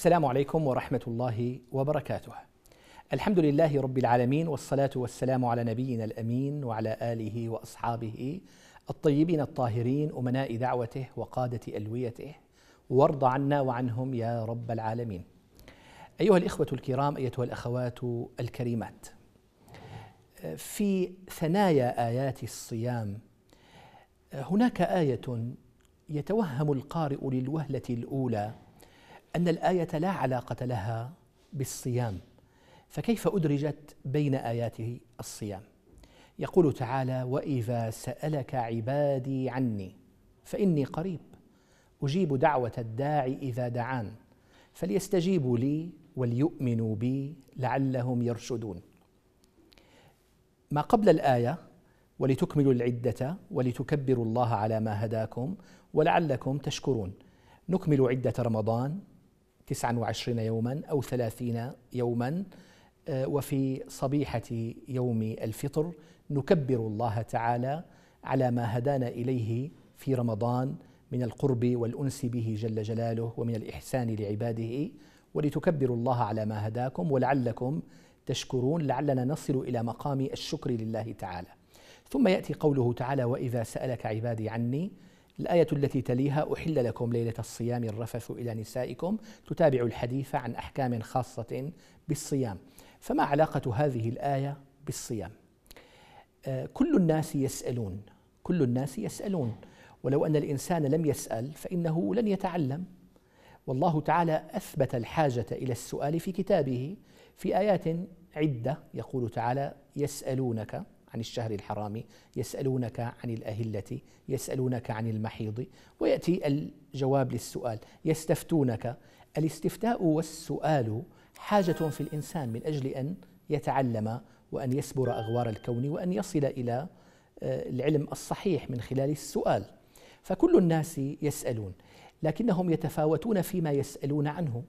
السلام عليكم ورحمة الله وبركاته. الحمد لله رب العالمين والصلاة والسلام على نبينا الأمين وعلى آله وأصحابه الطيبين الطاهرين أمناء دعوته وقادة ألويته وارض عنا وعنهم يا رب العالمين. أيها الإخوة الكرام، أيتها الأخوات الكريمات. في ثنايا آيات الصيام هناك آية يتوهم القارئ للوهلة الأولى أن الآية لا علاقة لها بالصيام فكيف أدرجت بين آيات الصيام يقول تعالى وإذا سألك عبادي عني فإني قريب أجيب دعوة الداعي إذا دعان فليستجيبوا لي وليؤمنوا بي لعلهم يرشدون ما قبل الآية ولتكملوا العدة ولتكبروا الله على ما هداكم ولعلكم تشكرون نكمل عدة رمضان 29 يوما أو 30 يوما آه، وفي صبيحة يوم الفطر نكبر الله تعالى على ما هدانا إليه في رمضان من القرب والأنس به جل جلاله ومن الإحسان لعباده ولتكبروا الله على ما هداكم ولعلكم تشكرون لعلنا نصل إلى مقام الشكر لله تعالى ثم يأتي قوله تعالى وإذا سألك عبادي عني الآية التي تليها أحل لكم ليلة الصيام الرفث إلى نسائكم تتابع الحديث عن أحكام خاصة بالصيام فما علاقة هذه الآية بالصيام؟ آه، كل الناس يسألون كل الناس يسألون ولو أن الإنسان لم يسأل فإنه لن يتعلم والله تعالى أثبت الحاجة إلى السؤال في كتابه في آيات عدة يقول تعالى يسألونك عن الشهر الحرام يسألونك عن الأهلة يسألونك عن المحيض ويأتي الجواب للسؤال يستفتونك الاستفتاء والسؤال حاجة في الإنسان من أجل أن يتعلم وأن يسبر أغوار الكون وأن يصل إلى آه، العلم الصحيح من خلال السؤال فكل الناس يسألون لكنهم يتفاوتون فيما يسألون عنه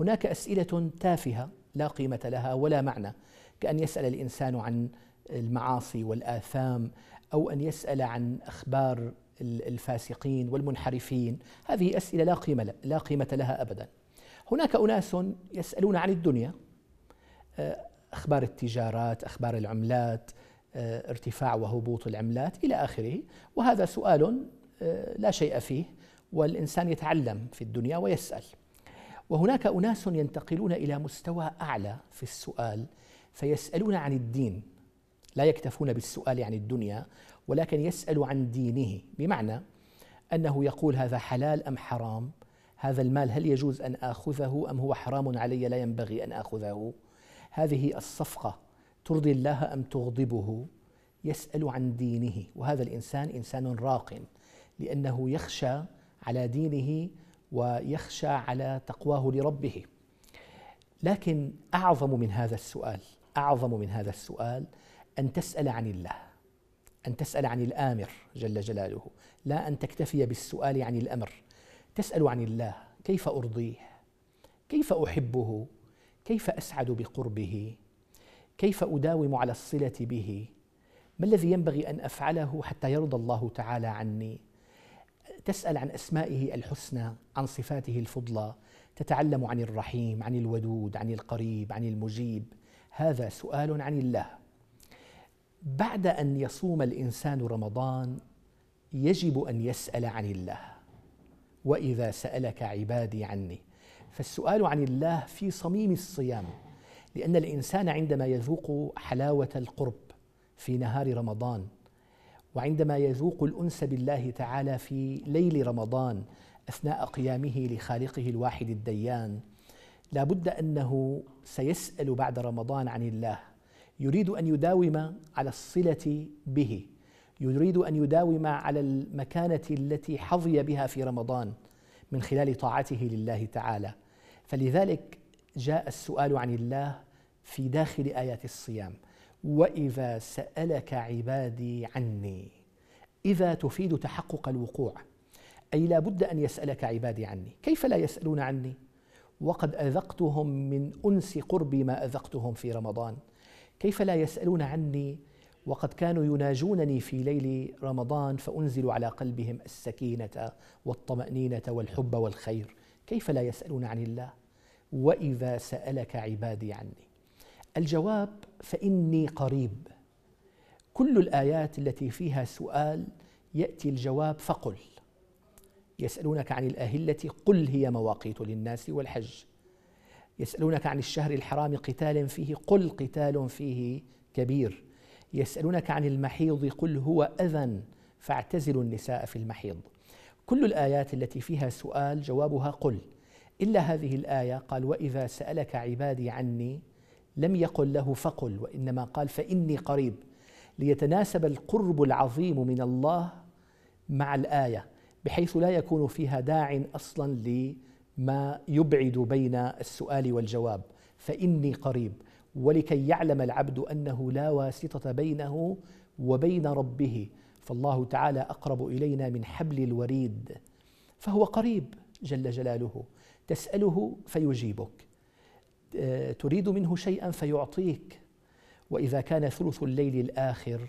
هناك أسئلة تافهة لا قيمة لها ولا معنى كأن يسأل الإنسان عن المعاصي والآثام أو أن يسأل عن أخبار الفاسقين والمنحرفين هذه أسئلة لا قيمة لا قيمة لها أبدا هناك أناس يسألون عن الدنيا آه، أخبار التجارات أخبار العملات آه، ارتفاع وهبوط العملات إلى آخره وهذا سؤال آه، لا شيء فيه والإنسان يتعلم في الدنيا ويسأل وهناك أناس ينتقلون إلى مستوى أعلى في السؤال فيسألون عن الدين لا يكتفون بالسؤال عن الدنيا ولكن يسأل عن دينه بمعنى أنه يقول هذا حلال أم حرام هذا المال هل يجوز أن آخذه أم هو حرام علي لا ينبغي أن آخذه هذه الصفقة ترضي الله أم تغضبه يسأل عن دينه وهذا الإنسان إنسان راق لأنه يخشى على دينه ويخشى على تقواه لربه لكن أعظم من هذا السؤال أعظم من هذا السؤال أن تسأل عن الله أن تسأل عن الآمر جل جلاله لا أن تكتفي بالسؤال عن الأمر تسأل عن الله كيف أرضيه كيف أحبه كيف أسعد بقربه كيف أداوم على الصلة به ما الذي ينبغي أن أفعله حتى يرضى الله تعالى عني تسأل عن أسمائه الحسنى عن صفاته الفضلى تتعلم عن الرحيم عن الودود عن القريب عن المجيب هذا سؤال عن الله بعد ان يصوم الانسان رمضان يجب ان يسال عن الله واذا سالك عبادي عني فالسؤال عن الله في صميم الصيام لان الانسان عندما يذوق حلاوه القرب في نهار رمضان وعندما يذوق الانس بالله تعالى في ليل رمضان اثناء قيامه لخالقه الواحد الديان لابد انه سيسال بعد رمضان عن الله يريد ان يداوم على الصله به يريد ان يداوم على المكانه التي حظي بها في رمضان من خلال طاعته لله تعالى فلذلك جاء السؤال عن الله في داخل ايات الصيام واذا سالك عبادي عني اذا تفيد تحقق الوقوع اي لا بد ان يسالك عبادي عني كيف لا يسالون عني وقد اذقتهم من انس قربي ما اذقتهم في رمضان كيف لا يسألون عني وقد كانوا يناجونني في ليل رمضان فأنزل على قلبهم السكينة والطمأنينة والحب والخير كيف لا يسألون عن الله وإذا سألك عبادي عني الجواب فإني قريب كل الآيات التي فيها سؤال يأتي الجواب فقل يسألونك عن الأهلة قل هي مواقيت للناس والحج يسألونك عن الشهر الحرام قتال فيه قل قتال فيه كبير يسألونك عن المحيض قل هو أذى فاعتزلوا النساء في المحيض كل الآيات التي فيها سؤال جوابها قل إلا هذه الآية قال وإذا سألك عبادي عني لم يقل له فقل وإنما قال فإني قريب ليتناسب القرب العظيم من الله مع الآية بحيث لا يكون فيها داع أصلا لي ما يبعد بين السؤال والجواب فاني قريب ولكي يعلم العبد انه لا واسطه بينه وبين ربه فالله تعالى اقرب الينا من حبل الوريد فهو قريب جل جلاله تساله فيجيبك آه، تريد منه شيئا فيعطيك واذا كان ثلث الليل الاخر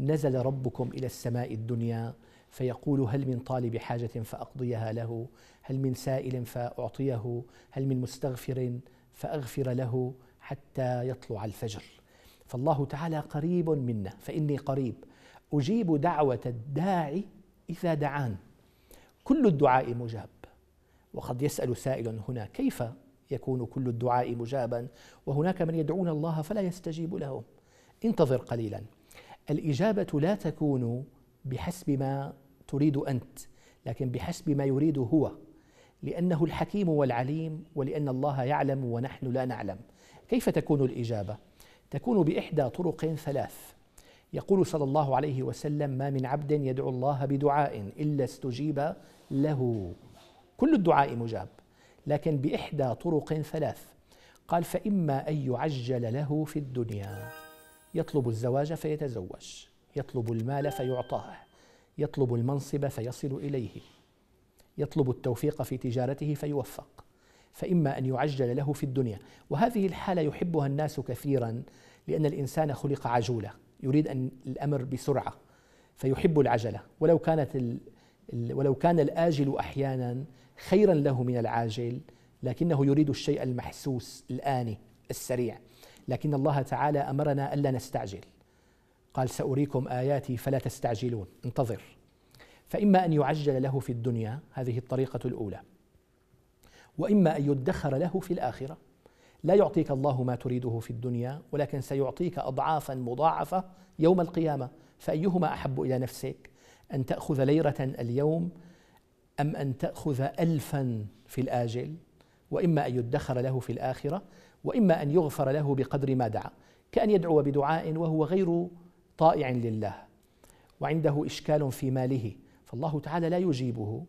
نزل ربكم الى السماء الدنيا فيقول هل من طالب حاجة فأقضيها له هل من سائل فأعطيه هل من مستغفر فأغفر له حتى يطلع الفجر فالله تعالى قريب منا فإني قريب أجيب دعوة الداعي إذا دعان كل الدعاء مجاب وقد يسأل سائل هنا كيف يكون كل الدعاء مجابا وهناك من يدعون الله فلا يستجيب لهم انتظر قليلا الإجابة لا تكون بحسب ما تريد انت لكن بحسب ما يريد هو لانه الحكيم والعليم ولان الله يعلم ونحن لا نعلم كيف تكون الاجابه تكون باحدى طرق ثلاث يقول صلى الله عليه وسلم ما من عبد يدعو الله بدعاء الا استجيب له كل الدعاء مجاب لكن باحدى طرق ثلاث قال فاما ان يعجل له في الدنيا يطلب الزواج فيتزوج يطلب المال فيعطاه يطلب المنصب فيصل اليه يطلب التوفيق في تجارته فيوفق فإما أن يعجل له في الدنيا وهذه الحالة يحبها الناس كثيرا لأن الإنسان خلق عجولة يريد أن الأمر بسرعة فيحب العجلة ولو كانت ال ولو كان الآجل أحيانا خيرا له من العاجل لكنه يريد الشيء المحسوس الآني السريع لكن الله تعالى أمرنا ألا نستعجل قال سأريكم آياتي فلا تستعجلون انتظر فإما أن يعجل له في الدنيا هذه الطريقة الأولى وإما أن يدخر له في الآخرة لا يعطيك الله ما تريده في الدنيا ولكن سيعطيك أضعافا مضاعفة يوم القيامة فأيهما أحب إلى نفسك أن تأخذ ليرة اليوم أم أن تأخذ ألفا في الآجل وإما أن يدخر له في الآخرة وإما أن يغفر له بقدر ما دعا كأن يدعو بدعاء وهو غير طائع لله وعنده إشكال في ماله فالله تعالى لا يجيبه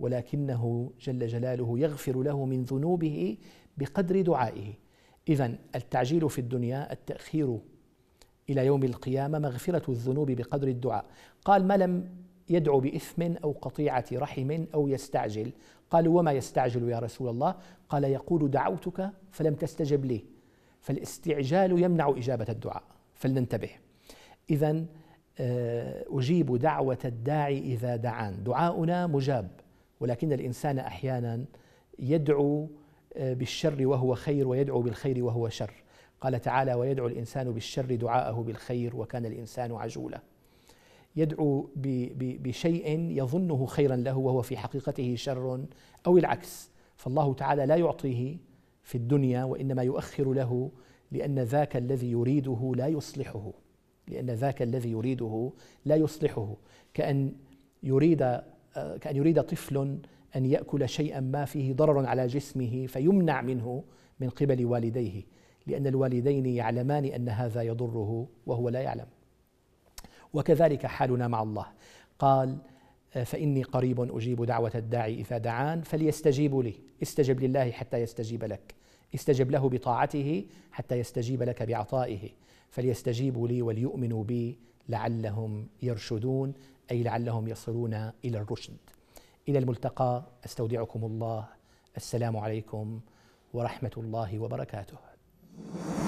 ولكنه جل جلاله يغفر له من ذنوبه بقدر دعائه إذا التعجيل في الدنيا التأخير إلى يوم القيامة مغفرة الذنوب بقدر الدعاء قال ما لم يدعو بإثم أو قطيعة رحم أو يستعجل قالوا وما يستعجل يا رسول الله قال يقول دعوتك فلم تستجب لي فالاستعجال يمنع إجابة الدعاء فلننتبه إذا آه، أجيب دعوة الداعي إذا دعان دعاؤنا مجاب ولكن الإنسان أحيانا يدعو آه، بالشر وهو خير ويدعو بالخير وهو شر قال تعالى ويدعو الإنسان بالشر دعاءه بالخير وكان الإنسان عجولا يدعو بشيء يظنه خيرا له وهو في حقيقته شر أو العكس فالله تعالى لا يعطيه في الدنيا وإنما يؤخر له لأن ذاك الذي يريده لا يصلحه لأن ذاك الذي يريده لا يصلحه كأن يريد كأن يريد طفل أن يأكل شيئا ما فيه ضرر على جسمه فيمنع منه من قبل والديه لأن الوالدين يعلمان أن هذا يضره وهو لا يعلم وكذلك حالنا مع الله قال فإني قريب أجيب دعوة الداعي إذا دعان فليستجيبوا لي استجب لله حتى يستجيب لك استجب له بطاعته حتى يستجيب لك بعطائه فليستجيبوا لي وليؤمنوا بي لعلهم يرشدون اي لعلهم يصلون الى الرشد الى الملتقى استودعكم الله السلام عليكم ورحمه الله وبركاته